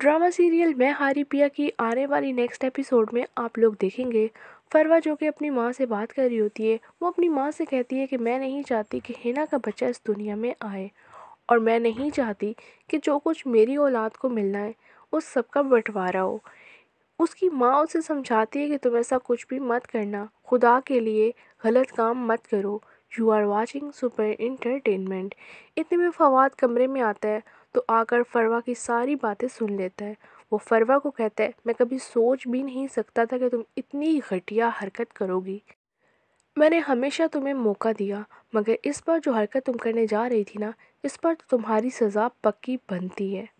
drama serial मैं हारी पिया की आने वाली नेक्स्ट एपिसोड में आप लोग देखेंगे फरवा जो कि अपनी माँ से बात कर रही होती है वो अपनी माँ से कहती है कि मैं नहीं चाहती कि हिना का बच्चा इस दुनिया में आए और मैं नहीं चाहती कि जो कुछ मेरी औलाद को मिलना है उस सब का बंटवारा हो उसकी माँ उसे समझाती है कि तुम ऐसा कुछ भी मत करना खुदा के लिए गलत काम मत करो you are watching super entertainment इतने में फवाद कमरे में आता है तो आकर फ़रवा की सारी बातें सुन लेता है वो फ़रवा को कहता है मैं कभी सोच भी नहीं सकता था कि तुम इतनी घटिया हरकत करोगी मैंने हमेशा तुम्हें मौका दिया मगर इस बार जो हरकत तुम करने जा रही थी ना इस पर तो तुम्हारी सज़ा पक्की बनती है